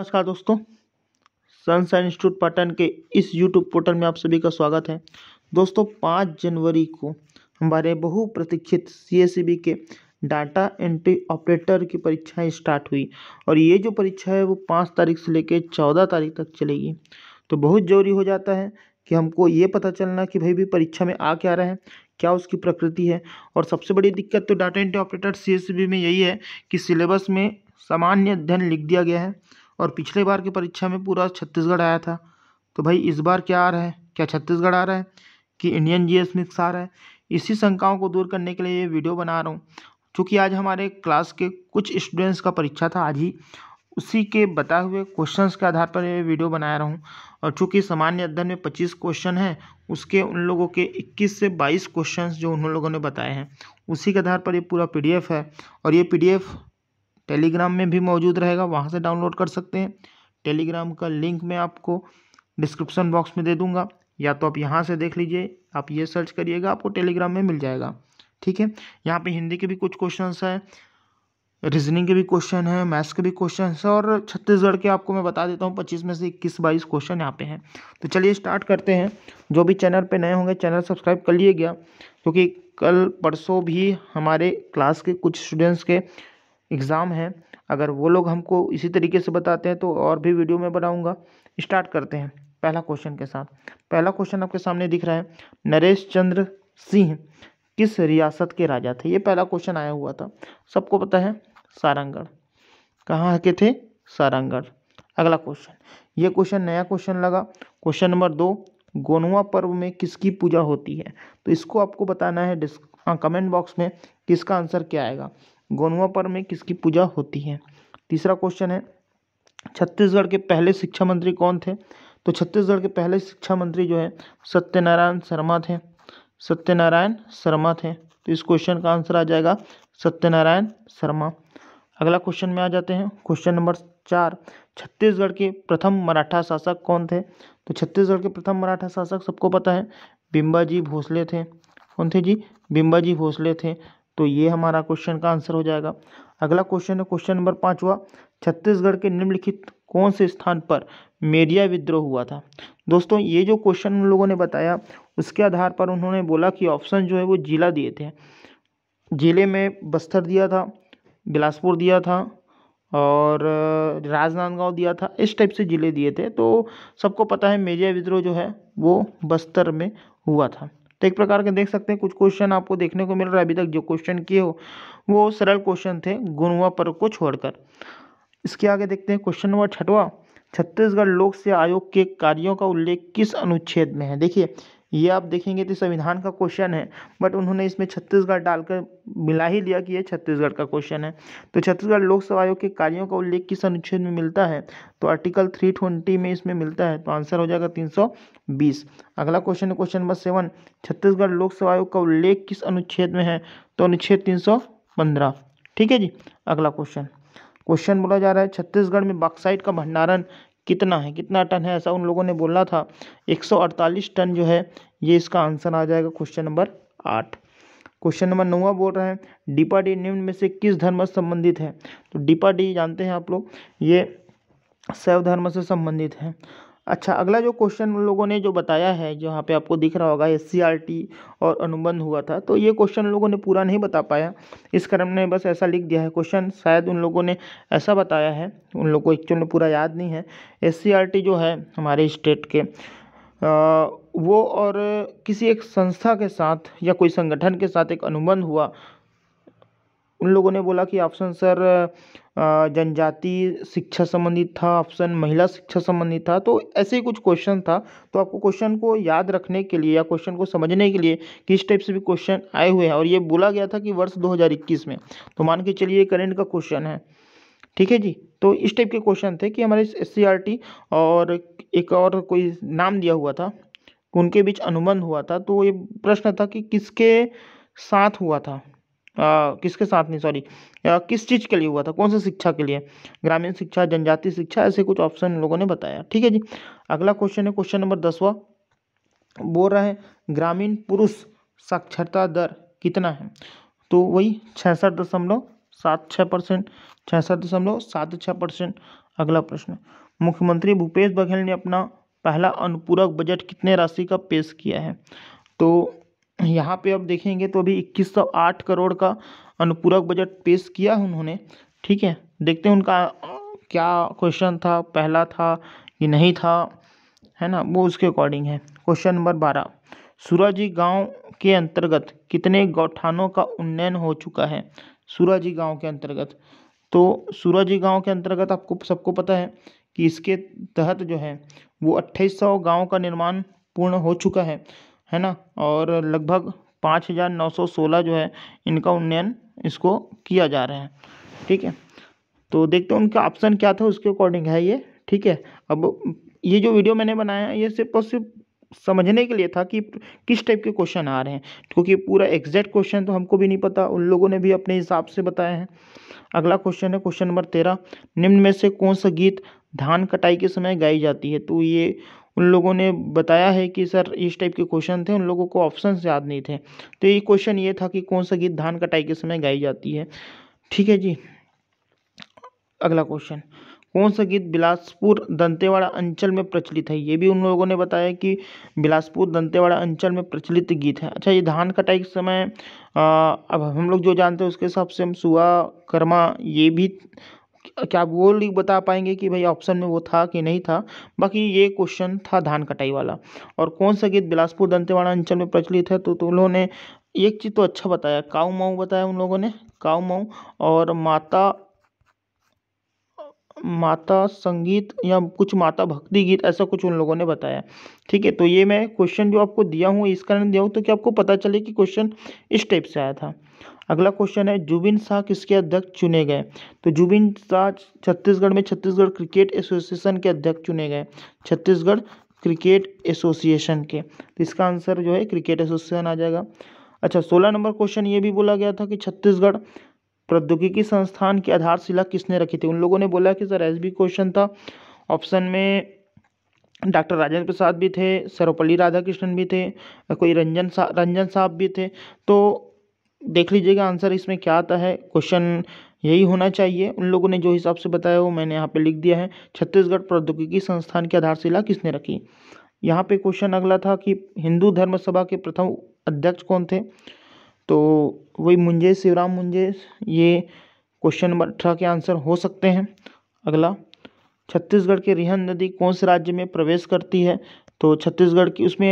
नमस्कार दोस्तों sunshine institute Patan के इस यूट्यूब पोर्टल में आप सभी का स्वागत है दोस्तों पाँच जनवरी को हमारे बहुप्रतीक्षित सी e के डाटा एंट्री ऑपरेटर की परीक्षाएँ स्टार्ट हुई और ये जो परीक्षा है वो पाँच तारीख से लेकर चौदह तारीख तक चलेगी तो बहुत जरूरी हो जाता है कि हमको ये पता चलना कि भाई भी परीक्षा में आ क्या रहा है क्या उसकी प्रकृति है और सबसे बड़ी दिक्कत तो डाटा एंट्री ऑपरेटर सी में यही है कि सिलेबस में सामान्य अध्ययन लिख दिया गया है और पिछले बार की परीक्षा में पूरा छत्तीसगढ़ आया था तो भाई इस बार क्या आ रहा है क्या छत्तीसगढ़ आ रहा है कि इंडियन एस मिक्स आ रहा है इसी शंकाओं को दूर करने के लिए ये वीडियो बना रहा हूँ चूँकि आज हमारे क्लास के कुछ स्टूडेंट्स का परीक्षा था आज ही उसी के बताए हुए क्वेश्चंस के आधार पर ये वीडियो बना रहा हूँ और चूँकि सामान्य अध्ययन में पच्चीस क्वेश्चन हैं उसके उन लोगों के इक्कीस से बाईस क्वेश्चंस जो उन लोगों ने बताए हैं उसी के आधार पर ये पूरा पीडीएफ है और ये पीडीएफ टेलीग्राम में भी मौजूद रहेगा वहाँ से डाउनलोड कर सकते हैं टेलीग्राम का लिंक मैं आपको डिस्क्रिप्सन बॉक्स में दे दूँगा या तो आप यहाँ से देख लीजिए आप ये सर्च करिएगा आपको टेलीग्राम में मिल जाएगा ठीक है यहाँ पे हिंदी के भी कुछ क्वेश्चंस हैं रीजनिंग के भी क्वेश्चन हैं मैथ्स के भी क्वेश्चन हैं और छत्तीसगढ़ के आपको मैं बता देता हूँ पच्चीस में से इक्कीस बाईस क्वेश्चन यहाँ पे हैं तो चलिए स्टार्ट करते हैं जो भी चैनल पे नए होंगे चैनल सब्सक्राइब कर लिए गया क्योंकि कल परसों भी हमारे क्लास के कुछ स्टूडेंट्स के एग्ज़ाम है अगर वो लोग हमको इसी तरीके से बताते हैं तो और भी वीडियो में बनाऊँगा स्टार्ट करते हैं पहला क्वेश्चन के साथ पहला क्वेश्चन आपके सामने दिख रहा है नरेश चंद्र सिंह किस रियासत के राजा थे ये पहला क्वेश्चन आया हुआ था सबको पता है सारंगढ़ कहाँ के थे सारंगढ़ अगला क्वेश्चन ये क्वेश्चन नया क्वेश्चन लगा क्वेश्चन नंबर दो गोनुआ पर्व में किसकी पूजा होती है तो इसको आपको बताना है डिस्क हाँ कमेंट बॉक्स में किसका आंसर क्या आएगा गोनुआ पर्व में किसकी पूजा होती है तीसरा क्वेश्चन है छत्तीसगढ़ के पहले शिक्षा मंत्री कौन थे तो छत्तीसगढ़ के पहले शिक्षा मंत्री जो है सत्यनारायण शर्मा थे सत्यनारायण शर्मा थे तो इस क्वेश्चन का आंसर आ जाएगा सत्यनारायण शर्मा अगला क्वेश्चन में आ जाते हैं क्वेश्चन नंबर चार छत्तीसगढ़ के प्रथम मराठा शासक कौन थे तो छत्तीसगढ़ के प्रथम मराठा शासक सबको पता है बिंबाजी भोसले थे कौन थे जी बिंबाजी भोसले थे तो ये हमारा क्वेश्चन का आंसर हो जाएगा अगला क्वेश्चन है क्वेश्चन नंबर पाँचवा छत्तीसगढ़ के निम्नलिखित कौन से स्थान पर मेरिया विद्रोह हुआ था दोस्तों ये जो क्वेश्चन उन लोगों ने बताया उसके आधार पर उन्होंने बोला कि ऑप्शन जो है वो जिला दिए थे जिले में बस्तर दिया था बिलासपुर दिया था और राजनांदगांव दिया था इस टाइप से ज़िले दिए थे तो सबको पता है मेरिया विद्रोह जो है वो बस्तर में हुआ था तो एक प्रकार के देख सकते हैं कुछ क्वेश्चन आपको देखने को मिल रहा है अभी तक जो क्वेश्चन किए हो वो सरल क्वेश्चन थे गुणवा पर्व को छोड़कर इसके आगे देखते हैं क्वेश्चन नंबर छठवा छत्तीसगढ़ लोक सेवा आयोग के कार्यों का उल्लेख किस अनुच्छेद में है देखिए ये आप देखेंगे तो संविधान का क्वेश्चन है बट उन्होंने इसमें छत्तीसगढ़ डालकर मिला ही लिया कि यह छत्तीसगढ़ का क्वेश्चन है तो छत्तीसगढ़ लोक सेवा आयोग के कार्यों का उल्लेख किस अनुच्छेद में मिलता है तो आर्टिकल थ्री ट्वेंटी में इसमें मिलता है तो आंसर हो जाएगा तीन सौ बीस अगला क्वेश्चन है क्वेश्चन नंबर सेवन छत्तीसगढ़ लोक सेवा आयोग का उल्लेख किस अनुच्छेद में है तो अनुच्छेद तीन सौ पंद्रह ठीक है जी अगला क्वेश्चन क्वेश्चन बोला जा रहा है छत्तीसगढ़ में बॉक्साइट का भंडारण कितना है कितना टन है ऐसा उन लोगों ने बोला था 148 टन जो है ये इसका आंसर आ जाएगा क्वेश्चन नंबर आठ क्वेश्चन नंबर नौवा बोल रहे हैं डीपा डी निम्न में से किस धर्म से संबंधित है तो डीपा डी जानते हैं आप लोग ये शैव धर्म से संबंधित है अच्छा अगला जो क्वेश्चन उन लोगों ने जो बताया है जो यहाँ पे आपको दिख रहा होगा एस और अनुबंध हुआ था तो ये क्वेश्चन उन लोगों ने पूरा नहीं बता पाया इस क्रम ने बस ऐसा लिख दिया है क्वेश्चन शायद उन लोगों ने ऐसा बताया है उन लोगों को एक्चुअल में पूरा याद नहीं है एस जो है हमारे स्टेट के आ, वो और किसी एक संस्था के साथ या कोई संगठन के साथ एक अनुबंध हुआ उन लोगों ने बोला कि ऑप्शन सर जनजाति शिक्षा संबंधित था ऑप्शन महिला शिक्षा संबंधित था तो ऐसे ही कुछ क्वेश्चन था तो आपको क्वेश्चन को याद रखने के लिए या क्वेश्चन को समझने के लिए किस टाइप से भी क्वेश्चन आए हुए हैं और ये बोला गया था कि वर्ष 2021 में तो मान के चलिए करंट का क्वेश्चन है ठीक है जी तो इस टाइप के क्वेश्चन थे कि हमारे एस और एक और कोई नाम दिया हुआ था उनके बीच अनुबंध हुआ था तो ये प्रश्न था कि किसके साथ हुआ था आ, किसके साथ नहीं सॉरी किस चीज़ के लिए हुआ था कौन सी शिक्षा के लिए ग्रामीण शिक्षा जनजाति शिक्षा ऐसे कुछ ऑप्शन लोगों ने बताया ठीक है जी अगला क्वेश्चन है क्वेश्चन नंबर दसवा बोल रहा है ग्रामीण पुरुष साक्षरता दर कितना है तो वही छसठ दशमलव सात छः परसेंट छियासठ दशमलव सात छः परसेंट अगला प्रश्न मुख्यमंत्री भूपेश बघेल ने अपना पहला अनुपूरक बजट कितने राशि का पेश किया है तो यहाँ पे अब देखेंगे तो अभी इक्कीस सौ आठ करोड़ का अनुपूरक बजट पेश किया उन्होंने ठीक है देखते हैं उनका क्या क्वेश्चन था पहला था कि नहीं था है ना वो उसके अकॉर्डिंग है क्वेश्चन नंबर बारह सूराजी गांव के अंतर्गत कितने गौठानों का उन्नयन हो चुका है सूराजी गांव के अंतर्गत तो सूराजी गांव के अंतर्गत आपको सबको पता है कि इसके तहत जो है वो अट्ठाईस सौ गाँव का निर्माण पूर्ण हो चुका है है ना और लगभग पाँच हज़ार नौ सौ सोलह जो है इनका उन्नयन इसको किया जा रहा है ठीक है तो देखते हैं उनका ऑप्शन क्या था उसके अकॉर्डिंग है ये ठीक है अब ये जो वीडियो मैंने बनाया ये सिर्फ और सिर्फ समझने के लिए था कि किस टाइप के क्वेश्चन आ रहे हैं क्योंकि पूरा एग्जैक्ट क्वेश्चन तो हमको भी नहीं पता उन लोगों ने भी अपने हिसाब से बताया है अगला क्वेश्चन है क्वेश्चन नंबर तेरह निम्न में से कौन सा गीत धान कटाई के समय गाई जाती है तो ये उन लोगों ने बताया है कि सर इस टाइप के क्वेश्चन थे उन लोगों को ऑप्शन याद नहीं थे तो ये क्वेश्चन ये था कि कौन सा गीत धान कटाई के समय गाई जाती है ठीक है जी अगला क्वेश्चन कौन सा गीत बिलासपुर दंतेवाड़ा अंचल में प्रचलित है ये भी उन लोगों ने बताया कि बिलासपुर दंतेवाड़ा अंचल में प्रचलित गीत है अच्छा ये धान कटाई के समय आ, अब हम लोग जो जानते हैं उसके हिसाब से हम सुहा कर्मा ये भी क्या आप वो नहीं बता पाएंगे कि भाई ऑप्शन में वो था कि नहीं था बाकी ये क्वेश्चन था धान कटाई वाला और कौन सा गीत बिलासपुर दंतेवाड़ा अंचल में प्रचलित है तो, तो उन्होंने एक चीज़ तो अच्छा बताया काऊ माऊ बताया उन लोगों ने काऊ माऊ और माता माता संगीत या कुछ माता भक्ति गीत ऐसा कुछ उन लोगों ने बताया ठीक है तो ये मैं क्वेश्चन जो आपको दिया हूँ इस कारण दिया हूँ तो कि आपको पता चले कि क्वेश्चन इस टाइप से आया था अगला क्वेश्चन है जुबिन शाह किसके अध्यक्ष चुने गए तो जुबिन शाह छत्तीसगढ़ में छत्तीसगढ़ क्रिकेट एसोसिएशन के अध्यक्ष चुने गए छत्तीसगढ़ क्रिकेट एसोसिएशन के तो इसका आंसर जो है क्रिकेट एसोसिएशन आ जाएगा अच्छा सोलह नंबर क्वेश्चन ये भी बोला गया था कि छत्तीसगढ़ प्रौद्योगिकी संस्थान की आधारशिला किसने रखी थी उन लोगों ने बोला कि सर एस बी क्वेश्चन था ऑप्शन में डॉक्टर राजेंद्र प्रसाद भी थे सर्वपल्ली राधाकृष्णन भी थे कोई रंजन सा रंजन साहब भी थे तो देख लीजिएगा आंसर इसमें क्या आता है क्वेश्चन यही होना चाहिए उन लोगों ने जो हिसाब से बताया वो मैंने यहाँ पे लिख दिया है छत्तीसगढ़ प्रौद्योगिकी संस्थान की आधारशिला किसने रखी यहाँ पे क्वेश्चन अगला था कि हिंदू धर्म सभा के प्रथम अध्यक्ष कौन थे तो वही मुंजे शिवराम मुंजे ये क्वेश्चन नंबर अठारह के आंसर हो सकते हैं अगला छत्तीसगढ़ के रिहन नदी कौन से राज्य में प्रवेश करती है तो छत्तीसगढ़ की उसमें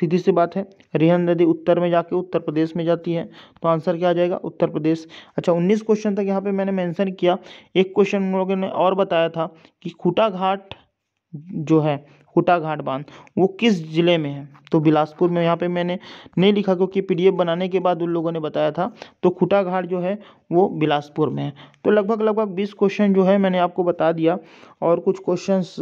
सीधी सी बात है रिहन नदी उत्तर में जाके उत्तर प्रदेश में जाती है तो आंसर क्या आ जाएगा उत्तर प्रदेश अच्छा उन्नीस क्वेश्चन तक यहाँ पे मैंने मेंशन किया एक क्वेश्चन उन लोगों ने और बताया था कि खूटा घाट जो है हुटाघाट बांध वो किस ज़िले में है तो बिलासपुर में यहाँ पे मैंने नहीं लिखा क्योंकि पीडीएफ बनाने के बाद उन लोगों ने बताया था तो घाट जो है वो बिलासपुर में है तो लगभग लगभग बीस क्वेश्चन जो है मैंने आपको बता दिया और कुछ क्वेश्चंस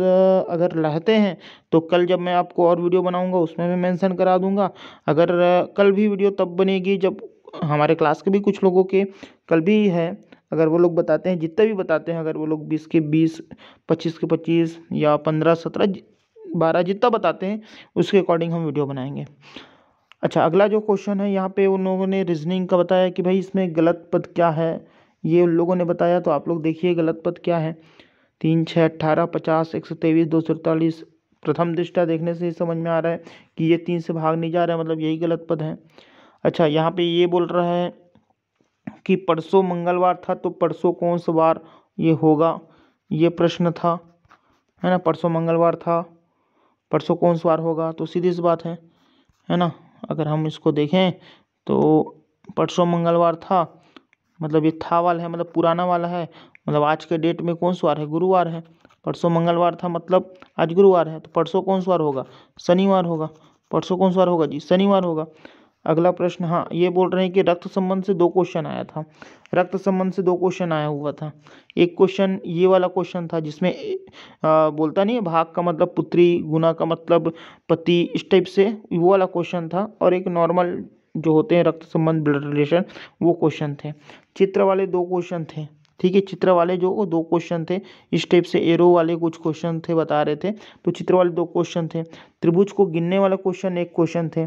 अगर रहते हैं तो कल जब मैं आपको और वीडियो बनाऊँगा उसमें मैं मैंसन करा दूँगा अगर कल भी वीडियो तब बनेगी जब हमारे क्लास के भी कुछ लोगों के कल भी है अगर वो लोग बताते हैं जितने भी बताते हैं अगर वो लोग बीस के बीस पच्चीस के पच्चीस या पंद्रह सत्रह बारह जितना बताते हैं उसके अकॉर्डिंग हम वीडियो बनाएंगे अच्छा अगला जो क्वेश्चन है यहाँ पे उन लोगों ने रीजनिंग का बताया कि भाई इसमें गलत पद क्या है ये उन लोगों ने बताया तो आप लोग देखिए गलत पद क्या है तीन छः अट्ठारह पचास एक सौ तेईस दो सौ अड़तालीस प्रथम दृष्टा देखने से समझ में आ रहा है कि ये तीन से भाग नहीं जा रहा है मतलब यही गलत पद है अच्छा यहाँ पे ये बोल रहा है कि परसों मंगलवार था तो परसों कौन सा वार ये होगा ये प्रश्न था है ना परसों मंगलवार था परसों कौन सवार होगा तो सीधी सी बात है है ना अगर हम इसको देखें तो परसों मंगलवार था मतलब ये था वाला है मतलब पुराना वाला है मतलब आज के डेट में कौन सवार है गुरुवार है परसों मंगलवार था मतलब आज गुरुवार है तो परसों कौन सवार होगा शनिवार होगा परसों कौन सवार होगा जी शनिवार होगा अगला प्रश्न हाँ ये बोल रहे हैं कि रक्त संबंध से दो क्वेश्चन आया था रक्त संबंध से दो क्वेश्चन आया हुआ था एक क्वेश्चन ये वाला क्वेश्चन था जिसमें आ, बोलता नहीं भाग का मतलब पुत्री गुना का मतलब पति इस टाइप से वो वाला क्वेश्चन था और एक नॉर्मल जो होते हैं रक्त संबंध ब्लड रिलेशन वो क्वेश्चन थे चित्र वाले दो क्वेश्चन थे ठीक है चित्र वाले जो दो क्वेश्चन थे इस टाइप से एरो वाले कुछ क्वेश्चन थे बता रहे थे तो चित्र वाले दो क्वेश्चन थे त्रिभुज को गिनने वाला क्वेश्चन एक क्वेश्चन थे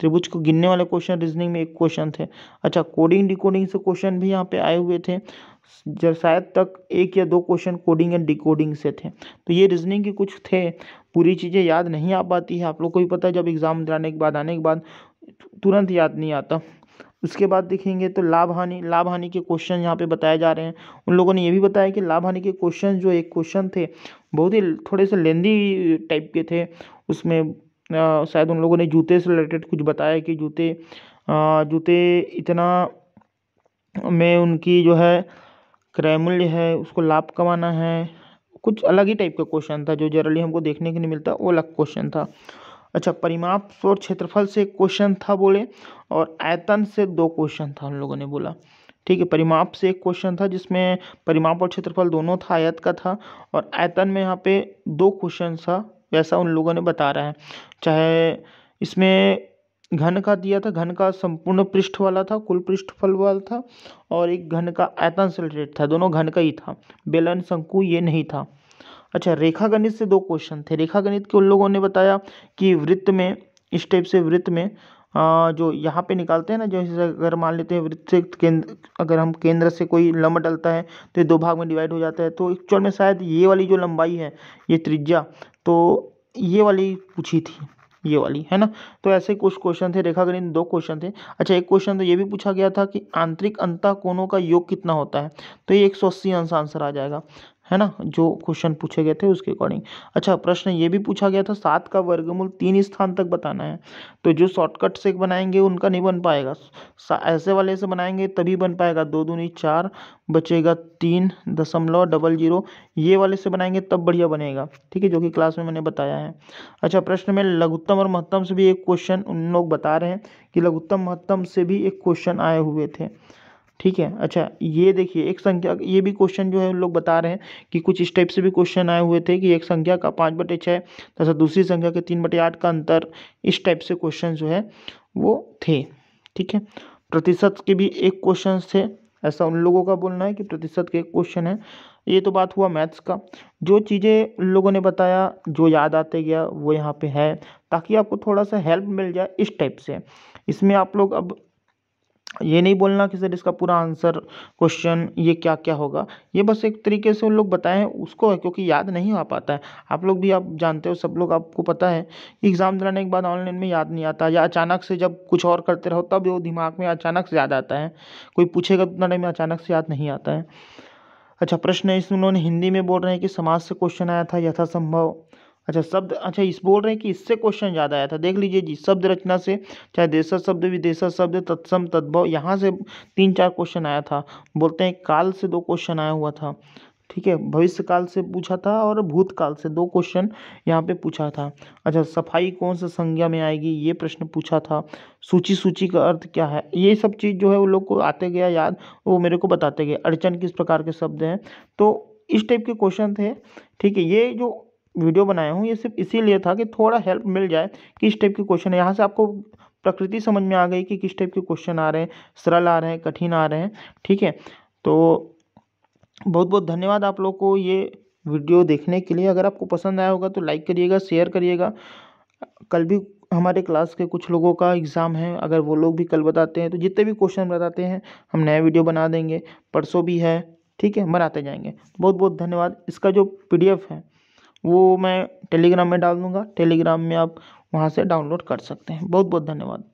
त्रिभुज को गिनने वाले क्वेश्चन रीजनिंग में एक क्वेश्चन थे अच्छा कोडिंग डिकोडिंग से क्वेश्चन भी यहाँ पे आए हुए थे जब शायद तक एक या दो क्वेश्चन कोडिंग एंड डिकोडिंग से थे तो ये रीजनिंग के कुछ थे पूरी चीज़ें याद नहीं आ पाती है आप लोग को भी पता है जब एग्ज़ाम दिलाने के बाद आने के बाद तुरंत याद नहीं आता उसके बाद देखेंगे तो लाभ हानि लाभ हानि के क्वेश्चन यहाँ पे बताए जा रहे हैं उन लोगों ने ये भी बताया कि लाभ हानि के क्वेश्चन जो एक क्वेश्चन थे बहुत ही थोड़े से लेंदी टाइप के थे उसमें शायद उन लोगों ने जूते से रिलेटेड कुछ बताया कि जूते जूते इतना में उनकी जो है क्रय मूल्य है उसको लाभ कमाना है कुछ अलग ही टाइप का क्वेश्चन था जो जनरली हमको देखने को नहीं मिलता वो अलग क्वेश्चन था अच्छा परिमाप और क्षेत्रफल से क्वेश्चन था बोले और आयतन से दो क्वेश्चन था उन लोगों ने बोला ठीक है परिमाप से एक क्वेश्चन था जिसमें परिमाप और क्षेत्रफल दोनों था आयत का था और आयतन में यहाँ पे दो क्वेश्चन था वैसा उन लोगों ने बता रहा है चाहे इसमें घन का दिया था घन का संपूर्ण पृष्ठ वाला था कुल पृष्ठफल वाला था और एक घन का आयतन रिलेटेड था दोनों घन का ही था बेलन शंकु ये नहीं था अच्छा रेखा गणित से दो क्वेश्चन थे रेखा गणित के उन लोगों ने बताया कि वृत्त में इस टाइप से वृत्त में जो यहाँ पे निकालते हैं ना जैसे अगर मान लेते हैं वृत्त केंद्र अगर हम केंद्र से कोई लम्ब डलता है तो ये दो भाग में डिवाइड हो जाता है तो एक्चुअल में शायद ये वाली जो लंबाई है ये त्रिज्या तो ये वाली पूछी थी ये वाली है ना तो ऐसे कुछ क्वेश्चन थे रेखा गणित दो क्वेश्चन थे अच्छा एक क्वेश्चन तो ये भी पूछा गया था कि आंतरिक अंतः कोणों का योग कितना होता है तो ये एक सौ अस्सी आंसर आ जाएगा है ना जो क्वेश्चन पूछे गए थे उसके अकॉर्डिंग अच्छा प्रश्न ये भी पूछा गया था सात का वर्गमूल तीन स्थान तक बताना है तो जो शॉर्टकट से बनाएंगे उनका नहीं बन पाएगा ऐसे वाले से बनाएंगे तभी बन पाएगा दो दूनी चार बचेगा तीन दशमलव डबल जीरो ये वाले से बनाएंगे तब बढ़िया बनेगा ठीक है जो कि क्लास में मैंने बताया है अच्छा प्रश्न में लघुत्तम और महत्तम से भी एक क्वेश्चन उन लोग बता रहे हैं कि लघुत्तम महत्तम से भी एक क्वेश्चन आए हुए थे ठीक है अच्छा ये देखिए एक संख्या ये भी क्वेश्चन जो है उन लोग बता रहे हैं कि कुछ इस टाइप से भी क्वेश्चन आए हुए थे कि एक संख्या का पाँच बटे छः तथा दूसरी संख्या के तीन बटे आठ का अंतर इस टाइप से क्वेश्चन जो है वो थे ठीक है प्रतिशत के भी एक क्वेश्चन थे ऐसा उन लोगों का बोलना है कि प्रतिशत के एक क्वेश्चन है ये तो बात हुआ मैथ्स का जो चीज़ें उन लोगों ने बताया जो याद आते गया वो यहाँ पे है ताकि आपको थोड़ा सा हेल्प मिल जाए इस टाइप से इसमें आप लोग अब ये नहीं बोलना कि सर इसका पूरा आंसर क्वेश्चन ये क्या क्या होगा ये बस एक तरीके से उन लोग बताएं उसको है क्योंकि याद नहीं आ पाता है आप लोग भी आप जानते हो सब लोग आपको पता है एग्ज़ाम दिलाने के बाद ऑनलाइन में याद नहीं आता या अचानक से जब कुछ और करते रहो तब वो दिमाग में अचानक से याद आता है कोई पूछेगा तो उतना में अचानक से याद नहीं आता है अच्छा प्रश्न इसमें उन्होंने हिंदी में बोल रहे हैं कि समाज से क्वेश्चन आया था यथासंभव अच्छा शब्द अच्छा इस बोल रहे हैं कि इससे क्वेश्चन ज़्यादा आया था देख लीजिए जी शब्द रचना से चाहे देशा शब्द विदेशा शब्द तत्सम तद्भव यहाँ से तीन चार क्वेश्चन आया था बोलते हैं काल से दो क्वेश्चन आया हुआ था ठीक है भविष्यकाल से पूछा था और भूतकाल से दो क्वेश्चन यहाँ पे पूछा था अच्छा सफाई कौन सा संज्ञा में आएगी ये प्रश्न पूछा था सूची सूची का अर्थ क्या है ये सब चीज़ जो है वो लोग को आते गया याद वो मेरे को बताते गए अड़चन किस प्रकार के शब्द हैं तो इस टाइप के क्वेश्चन थे ठीक है ये जो वीडियो बनाया हूँ ये सिर्फ इसीलिए था कि थोड़ा हेल्प मिल जाए किस टाइप के क्वेश्चन है यहाँ से आपको प्रकृति समझ में आ गई कि किस टाइप के क्वेश्चन आ रहे हैं सरल आ रहे हैं कठिन आ रहे हैं ठीक है तो बहुत बहुत धन्यवाद आप लोग को ये वीडियो देखने के लिए अगर आपको पसंद आया होगा तो लाइक करिएगा शेयर करिएगा कल भी हमारे क्लास के कुछ लोगों का एग्ज़ाम है अगर वो लोग भी कल बताते हैं तो जितने भी क्वेश्चन बताते हैं हम नया वीडियो बना देंगे परसों भी है ठीक है बनाते जाएंगे बहुत बहुत धन्यवाद इसका जो पीडीएफ है वो मैं टेलीग्राम में डाल दूँगा टेलीग्राम में आप वहाँ से डाउनलोड कर सकते हैं बहुत बहुत धन्यवाद